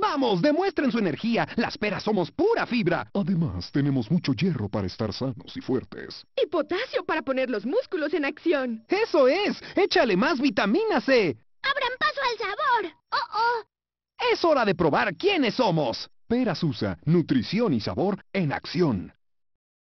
Vamos, demuestren su energía. Las peras somos pura fibra. Además, tenemos mucho hierro para estar sanos y fuertes. Y potasio para poner los músculos en acción. ¡Eso es! ¡Échale más vitamina C! ¡Abran paso al sabor! ¡Oh, oh! Es hora de probar quiénes somos. Peras USA, nutrición y sabor en acción.